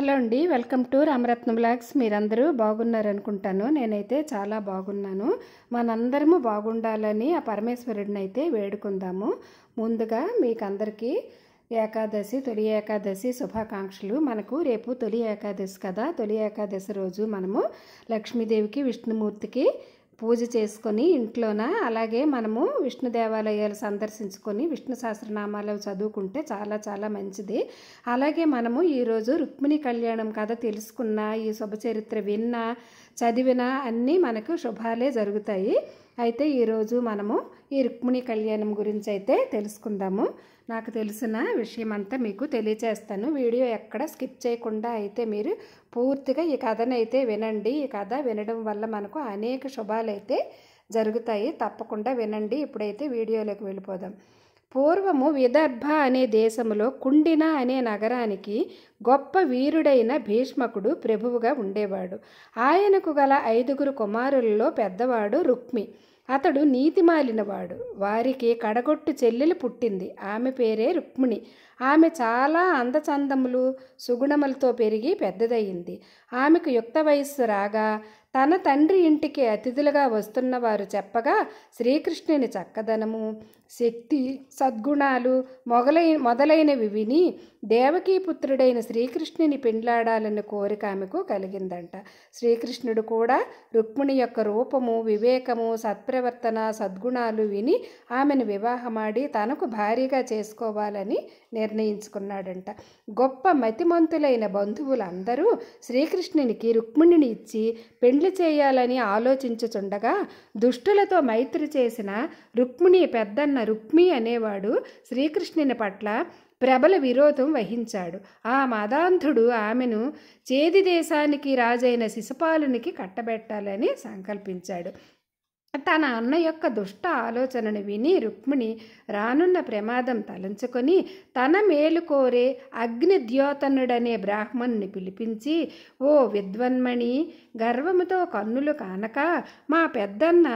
hello అండి welcome to Ramaratna blogs మీరందరూ బాగున్నారనుకుంటాను నేనైతే చాలా బాగున్నాను మనందరము బాగుండాలని ఆ పరమేశ్వరుడిని అయితే వేడుకుందాము ముందుగా మీకు అందరికీ ఏకాదశి తొలి ఏకాదశి శుభాకాంక్షలు మనకు రేపు తొలి ఏకాదశి కదా తొలి ఏకాదశి రోజు మనము లక్ష్మీదేవికి విష్ణుమూర్తికి పూజ చేసుకొని ఇంట్లోన అలాగే మనము విష్ణు దేవాలయాలు సందర్శించుకొని విష్ణు సహస్రనామాలు చదువుకుంటే చాలా చాలా మంచిది అలాగే మనము ఈరోజు రుక్మిణి కళ్యాణం కథ తెలుసుకున్న ఈ శుభచరిత్ర విన్నా చదివినా అన్నీ మనకు శుభాలే జరుగుతాయి అయితే ఈరోజు మనము ఈ రుక్మిణి కళ్యాణం గురించి అయితే తెలుసుకుందాము నాకు తెలిసిన విషయం అంతా మీకు తెలియచేస్తాను వీడియో ఎక్కడ స్కిప్ చేయకుండా అయితే మీరు పూర్తిగా ఈ కథనైతే వినండి ఈ కథ వినడం వల్ల మనకు అనేక శుభాలు అయితే జరుగుతాయి తప్పకుండా వినండి ఇప్పుడైతే వీడియోలోకి వెళ్ళిపోదాం పూర్వము విదర్భ అనే దేశములో కుండిన అనే నగరానికి గొప్ప వీరుడైన భీష్మకుడు ప్రభువుగా ఉండేవాడు ఆయనకు గల ఐదుగురు కుమారులలో పెద్దవాడు రుక్మి అతడు నీతిమాలినవాడు వారికి కడగొట్టు చెల్లెలు పుట్టింది ఆమె పేరే రుక్మిణి ఆమె చాలా అందచందములు సుగుణములతో పెరిగి పెద్దదయ్యింది ఆమెకు యుక్త వయస్సు రాగా తన తండ్రి ఇంటికి అతిథులుగా వస్తున్న వారు చెప్పగా శ్రీకృష్ణుని చక్కదనము శక్తి సద్గుణాలు మొదలై మొదలైనవి విని దేవకీపుత్రుడైన శ్రీకృష్ణుని పెండ్లాడాలని కోరిక ఆమెకు కలిగిందంట శ్రీకృష్ణుడు కూడా రుక్మిణి యొక్క రూపము వివేకము సత్ప్రవర్తన సద్గుణాలు విని ఆమెను వివాహమాడి తనకు భారీగా చేసుకోవాలని నిర్ణయించుకున్నాడంట గొప్ప మతిమంతులైన బంధువులందరూ శ్రీకృష్ణునికి రుక్మిణిని ఇచ్చి పెండ్ పెండ్లి చేయాలని ఆలోచించుచుండగా దుష్టులతో మైత్రి చేసిన రుక్మిణి పెద్దన్న రుక్మి అనేవాడు శ్రీకృష్ణుని పట్ల ప్రబల విరోధం వహించాడు ఆ మదాంధుడు ఆమెను చేది దేశానికి రాజైన శిశుపాలునికి కట్టబెట్టాలని సంకల్పించాడు తన అన్న యొక్క దుష్ట ఆలోచనను విని రుక్మిణి రానున్న ప్రమాదం తలంచుకొని తన మేలు కోరే అగ్నిద్యోతనుడనే బ్రాహ్మణ్ణి పిలిపించి ఓ విద్వన్మణి గర్వముతో కన్నులు కానక మా పెద్దన్న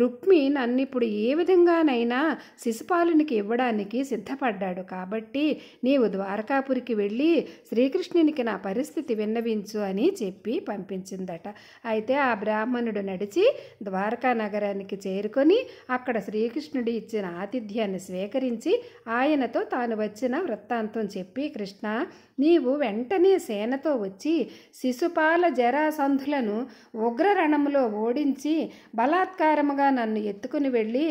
రుక్మి నన్నిప్పుడు ఏ విధంగానైనా శిశుపాలునికి ఇవ్వడానికి సిద్ధపడ్డాడు కాబట్టి నీవు ద్వారకాపురికి వెళ్ళి శ్రీకృష్ణునికి నా పరిస్థితి విన్నవించు అని చెప్పి పంపించిందట అయితే ఆ బ్రాహ్మణుడు నడిచి ద్వారకా నగరానికి చేరుకొని అక్కడ శ్రీకృష్ణుడు ఇచ్చిన ఆతిథ్యాన్ని స్వీకరించి ఆయనతో తాను వచ్చిన వృత్తాంతం చెప్పి కృష్ణ నీవు వెంటనే సేనతో వచ్చి శిశుపాల జరాసంధులను ఉగ్రరణంలో ఓడించి బలాత్కారముగా నన్ను ఎత్తుకుని వెళ్ళి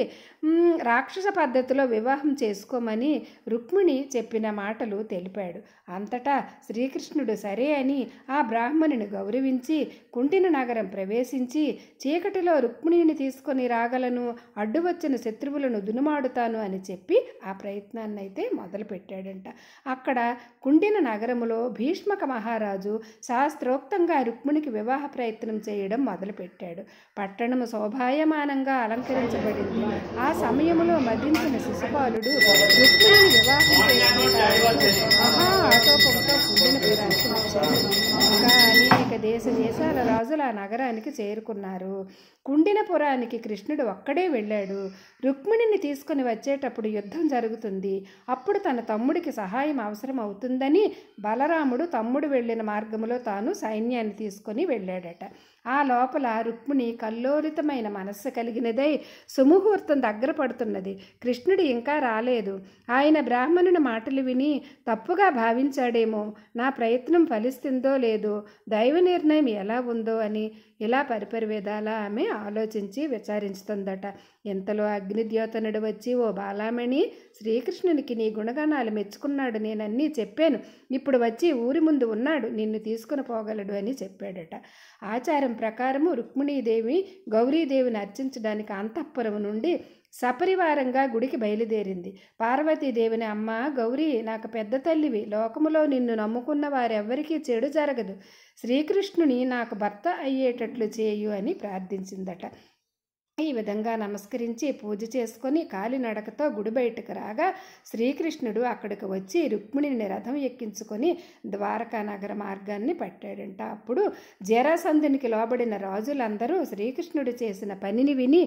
రాక్షస పద్ధతిలో వివాహం చేసుకోమని రుక్మిణి చెప్పిన మాటలు తెలిపాడు అంతటా శ్రీకృష్ణుడు సరే అని ఆ బ్రాహ్మణుని గౌరవించి కుంటిన నగరం ప్రవేశించి చీకటిలో రుక్మిణిని తీసుకు తీసుకొని రాగలను అడ్డు వచ్చిన శత్రువులను దునుమాడుతాను అని చెప్పి ఆ ప్రయత్నాన్ని అయితే మొదలుపెట్టాడంట అక్కడ కుండిన నగరములో భీష్మక మహారాజు శాస్త్రోక్తంగా రుక్మిణికి వివాహ ప్రయత్నం చేయడం మొదలుపెట్టాడు పట్టణము శోభాయమానంగా అలంకరించబడింది ఆ సమయంలో మదించిన శిశుపాలుడు రుక్మిణిని వివాహం మహా కుండిన దేశ దేశాల రాజులు ఆ నగరానికి చేరుకున్నారు కుండినపురాన్ని యుద్ధానికి కృష్ణుడు ఒక్కడే వెళ్ళాడు రుక్మిణిని తీసుకుని వచ్చేటప్పుడు యుద్ధం జరుగుతుంది అప్పుడు తన తమ్ముడికి సహాయం అవసరం అవుతుందని బలరాముడు తమ్ముడు వెళ్ళిన మార్గంలో తాను సైన్యాన్ని తీసుకొని వెళ్ళాడట ఆ లోపల రుక్మిణి కల్లోలితమైన మనస్సు కలిగినదై సుముహూర్తం దగ్గర పడుతున్నది కృష్ణుడు ఇంకా రాలేదు ఆయన బ్రాహ్మణుని మాటలు విని తప్పుగా భావించాడేమో నా ప్రయత్నం ఫలిస్తుందో లేదో దైవ నిర్ణయం ఎలా ఉందో అని ఇలా పరిపరివేదాలా ఆమె ఆలోచించి విచారించుతుందట ఇంతలో అగ్నిద్యోతనుడు వచ్చి ఓ బాలామణి శ్రీకృష్ణునికి నీ గుణగణాలు మెచ్చుకున్నాడు నేనన్నీ చెప్పాను ఇప్పుడు వచ్చి ఊరి ముందు ఉన్నాడు నిన్ను తీసుకుని పోగలడు అని చెప్పాడట ఆచారం ప్రకారము రుక్మిణీదేవి గౌరీదేవిని అర్చించడానికి అంతఃపురం నుండి సపరివారంగా గుడికి బయలుదేరింది పార్వతీదేవిని అమ్మ గౌరీ నాకు పెద్ద తల్లివి లోకములో నిన్ను నమ్ముకున్న వారెవ్వరికీ చెడు జరగదు శ్రీకృష్ణుని నాకు భర్త అయ్యేటట్లు చేయు అని ప్రార్థించిందట ఈ విధంగా నమస్కరించి పూజ చేసుకుని కాలినడకతో గుడి బయటకు రాగా శ్రీకృష్ణుడు అక్కడికి వచ్చి రుక్మిణిని రథం ఎక్కించుకొని ద్వారకా నగర మార్గాన్ని పట్టాడంట అప్పుడు జరాసంధునికి లోబడిన రాజులందరూ శ్రీకృష్ణుడు చేసిన పనిని విని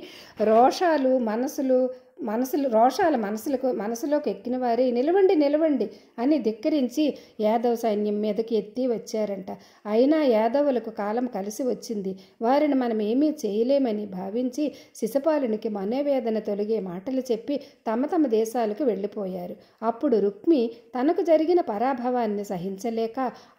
రోషాలు మనసులు మనసులు రోషాలు మనసులకు మనసులోకి ఎక్కిన వారి నిలవండి నిలవండి అని ధిక్కరించి యాదవ సైన్యం మీదకి ఎత్తి వచ్చారంట అయినా యాదవులకు కాలం కలిసి వచ్చింది వారిని మనం ఏమీ చేయలేమని భావించి శిశపాలునికి మనోవేదన తొలగే మాటలు చెప్పి తమ తమ దేశాలకు వెళ్ళిపోయారు అప్పుడు రుక్మి తనకు జరిగిన పరాభవాన్ని సహించలేక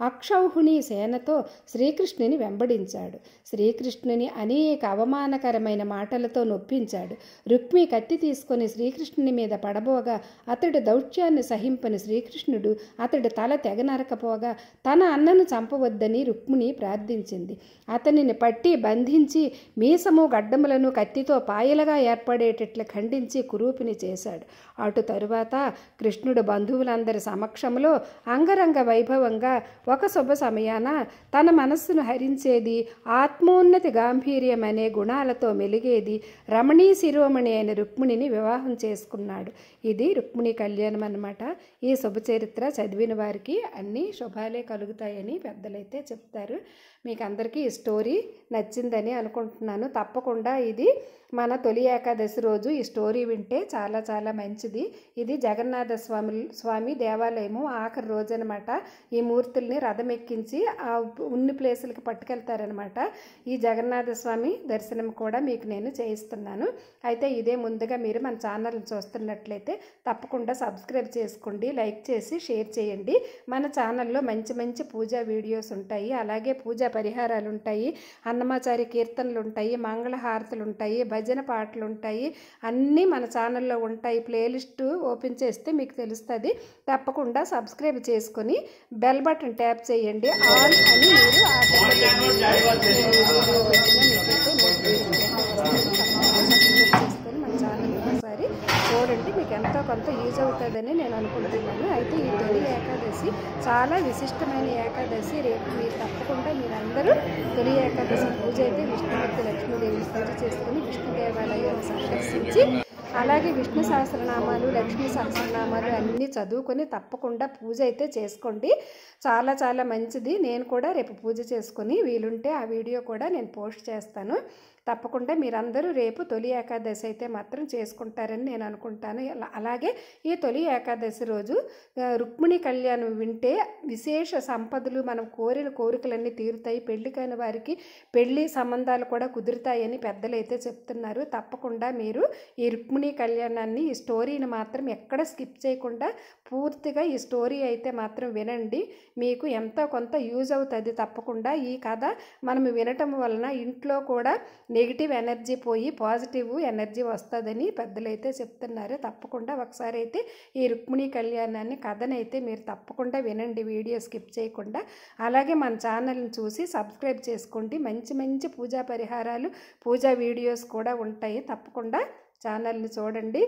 అక్షౌహుణి సేనతో శ్రీకృష్ణుని వెంబడించాడు శ్రీకృష్ణుని అనేక అవమానకరమైన మాటలతో నొప్పించాడు రుక్మి కత్తి తీసుకు తీసుకొని శ్రీకృష్ణుని మీద పడబోగా అతడి దౌత్యాన్ని సహింపని శ్రీకృష్ణుడు అతడి తల తెగనరకపోగా తన అన్నను చంపవద్దని రుక్మిణి ప్రార్థించింది అతనిని పట్టి బంధించి మీసము గడ్డములను కత్తితో పాయలుగా ఏర్పడేటట్లు ఖండించి కురూపిని చేశాడు అటు తరువాత కృష్ణుడు బంధువులందరి సమక్షంలో అంగరంగ వైభవంగా ఒక శుభ సమయాన తన మనస్సును హరించేది ఆత్మోన్నతి గాంభీర్యం అనే గుణాలతో మెలిగేది రమణీ శిరోమణి అయిన రుక్మిణిని వివాహం చేసుకున్నాడు ఇది రుక్మిణి కళ్యాణం అనమాట ఈ శుభచరిత్ర చదివిన వారికి అన్ని శుభాలే కలుగుతాయని పెద్దలైతే చెప్తారు మీకు అందరికీ ఈ స్టోరీ నచ్చిందని అనుకుంటున్నాను తప్పకుండా ఇది మన తొలి ఏకాదశి రోజు ఈ స్టోరీ వింటే చాలా చాలా మంచిది ఇది జగన్నాథ స్వామి స్వామి దేవాలయము ఆఖరి రోజు అనమాట ఈ మూర్తుల్ని రథం ఎక్కించి ఆ ఉన్ని ప్లేసులకి పట్టుకెళ్తారనమాట ఈ జగన్నాథ స్వామి దర్శనం కూడా మీకు నేను చేయిస్తున్నాను అయితే ఇదే ముందుగా మీరు మన ఛానల్ చూస్తున్నట్లయితే తప్పకుండా సబ్స్క్రైబ్ చేసుకోండి లైక్ చేసి షేర్ చేయండి మన ఛానల్లో మంచి మంచి పూజా వీడియోస్ ఉంటాయి అలాగే పూజా పరిహారాలు ఉంటాయి అన్నమాచారి కీర్తనలు ఉంటాయి మంగళహారతులు ఉంటాయి భజన పాటలు ఉంటాయి అన్నీ మన ఛానల్లో ఉంటాయి ప్లేలిస్ట్ ఓపెన్ చేస్తే మీకు తెలుస్తుంది తప్పకుండా సబ్స్క్రైబ్ చేసుకొని బెల్ బటన్ ట్యాప్ చేయండి ఆల్ అని మీరు మన ఛానల్ మీకు ఎంతో కొంత యూజ్ అవుతుందని నేను అనుకుంటున్నాను అయితే ఈ తొలి ఏకాదశి చాలా విశిష్టమైన ఏకాదశి రేపు మీరు తప్పకుండా మీరందరూ తొలి ఏకాదశి పూజ అయితే విష్ణుమూర్తి లక్ష్మీదేవి పూజ చేసుకుని విష్ణు దేవాలయాన్ని సందర్శించి అలాగే విష్ణు సహస్రనామాలు లక్ష్మీ సహస్రనామాలు అన్నీ చదువుకొని తప్పకుండా పూజ అయితే చేసుకోండి చాలా చాలా మంచిది నేను కూడా రేపు పూజ చేసుకుని వీలుంటే ఆ వీడియో కూడా నేను పోస్ట్ చేస్తాను తప్పకుండా మీరందరూ రేపు తొలి ఏకాదశి అయితే మాత్రం చేసుకుంటారని నేను అనుకుంటాను అలాగే ఈ తొలి ఏకాదశి రోజు రుక్మిణి కళ్యాణం వింటే విశేష సంపదలు మనం కోరిన కోరికలన్నీ తీరుతాయి పెళ్లికైన వారికి పెళ్ళి సంబంధాలు కూడా కుదురుతాయని పెద్దలైతే చెప్తున్నారు తప్పకుండా మీరు ఈ రుక్మిణి రుక్మిణి కళ్యాణాన్ని ఈ స్టోరీని మాత్రం ఎక్కడ స్కిప్ చేయకుండా పూర్తిగా ఈ స్టోరీ అయితే మాత్రం వినండి మీకు ఎంతో కొంత యూజ్ అవుతుంది తప్పకుండా ఈ కథ మనం వినటం వలన ఇంట్లో కూడా నెగిటివ్ ఎనర్జీ పోయి పాజిటివ్ ఎనర్జీ వస్తుందని పెద్దలైతే చెప్తున్నారు తప్పకుండా ఒకసారి అయితే ఈ రుక్మిణి కళ్యాణాన్ని కథనైతే మీరు తప్పకుండా వినండి వీడియో స్కిప్ చేయకుండా అలాగే మన ఛానల్ని చూసి సబ్స్క్రైబ్ చేసుకోండి మంచి మంచి పూజా పరిహారాలు పూజా వీడియోస్ కూడా ఉంటాయి తప్పకుండా ఛానల్ని చూడండి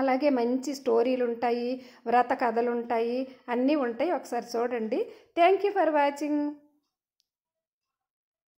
అలాగే మంచి స్టోరీలు ఉంటాయి వ్రత కథలు ఉంటాయి అన్నీ ఉంటాయి ఒకసారి చూడండి థ్యాంక్ యూ ఫర్ వాచింగ్